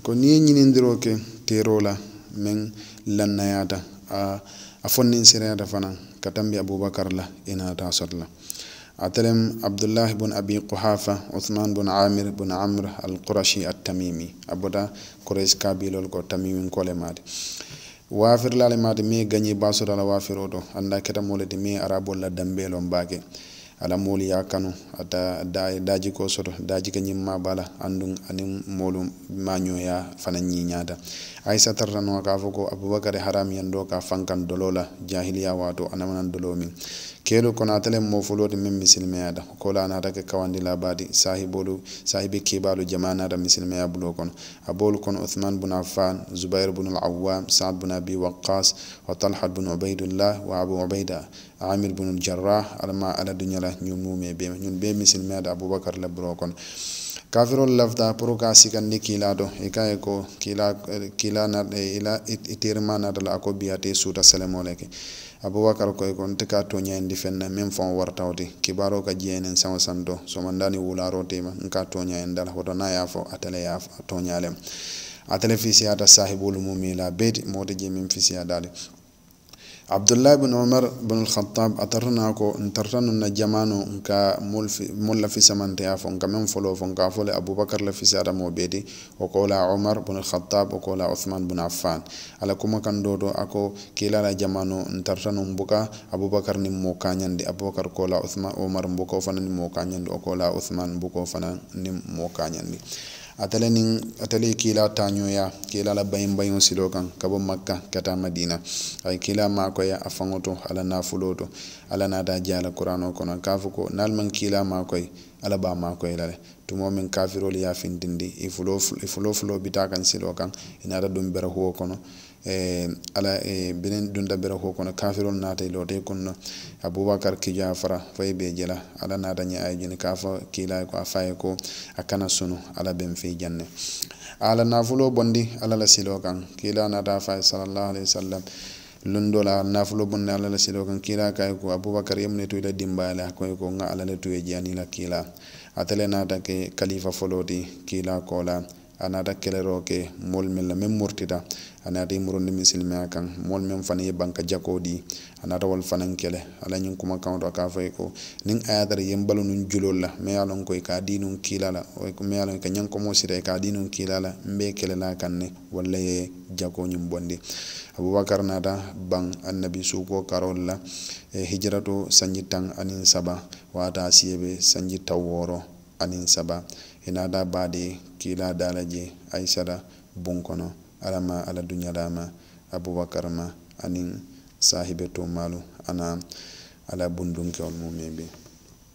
ko ni ye ke tero la meŋ lannayata a a fo ninsereyaata fana ka taŋ abubakar la ina ta la a telem abdullahi bun abi quhafa uthman bun amir bun amr al qurashi at tamimi a bota quraish kabilol ko tamimin kole maati wafir lale maati mi gañi basodala wafiro to anda ketamole ti mi arabol la dambelo mbake ala moolu ye a kanu ata daaji soto daaji ke ñiŋ maa bala anduŋ aniŋ moolu maañoya fanaŋ ñiiñaata aisata ranoa ka fo ko abubakari haramiyando ka fankaŋ dolo la jahiliya waato anamanaŋ dolo miŋ keelu kono ate le moo fulooti meŋ misilimeyata ko la naata ke kawandi la baati sahibolu sahibi kibaalu jamaa naata misilimeya bulo kono a boolu kono uthman bun affan zubayr bun al saad bun abi waqas wa talhat bun ubaidullah wa abu ubaida amir bunul jarrah alma ala dunya dunyala ñun mume be ñun be misilme da abubakar la bro kon kafirol lafta pour ka sikandi kila do e ka e ko kila kila na de ila iterima natala a ko bi suta salamu le ke abubakar ko e kon te ka to ñayindi fen na meŋ faŋo waratawo ti kibaro ka so man dani wula rote ma ka to ñay ñayindala hoto na ye a fo atele ye a toñalem atele fisiyata sahibolu mumila beti modje te je meŋ fisiyadali abdullahi bin umar bin al-khattab atarna ko ntartanu na jamano nka mulla fi fisamanteya fo nka men folo fo nka fole abubakar la fisi adamo bedi o kola umar bin al-khattab o kola uthman bin affan ala kuma kan do ako kila la jamano ntartanu mbuka abubakar ni mo kanyandi abubakar kola uthman umar mbuko fana ni mo kanyandi o kola uthman mbuko fana ni mo kanyandi atale niŋ atale kila tanyo ya kila la bayin bayin ka makka kata madina ay kila kiilaa a faŋo ala nafuloto ala na to alla naata je a ko alaba mako elale tumomin kafirol yafindindi ifulofulo e e bita kan silo kan inata e dum bera huwo kono ala benen dunda bera huwo kono kafirol naata lote kunno aboubacar kijo fara faye be jela ala naata ñe ayjini kafa kilay ko a faye ko a kana sunu ala ben fe janne ala nafulo bondi ala la silo kan kila naata faye sallallahu alayhi wa sallam londo la nafulo bonna ala la silo kan kila kay ko abubakar yamne to ila dimbala ko ko nga ala le to e jani la kila atale nata ke khalifa foloti kila kola a naata kɛlɛrɔ kɛ moolu meŋ la meŋ murtita a naata i murundi misilimiya kaŋ moolu meŋ ye banka jakoo di a naata wolu ala ñiŋ kumakaŋo to a ka fɔ ko niŋ a ye tara yen la meŋ ye a ka a dii nuŋ kiila la meŋ ka ñaŋ komoo sita ka a dii nuŋ kiila la n ne walla ye jakoo ñiŋ bondi abubakar naata baŋ annabi suuko karol la e hijirato sanji taŋ aniŋ saba waata a siye be sanji saba ina ada baadi kiila dalaji aisara bunkono alama ala duñalama aboubacar ma anin sahibe tomalu ana ala bundunkewol mumen be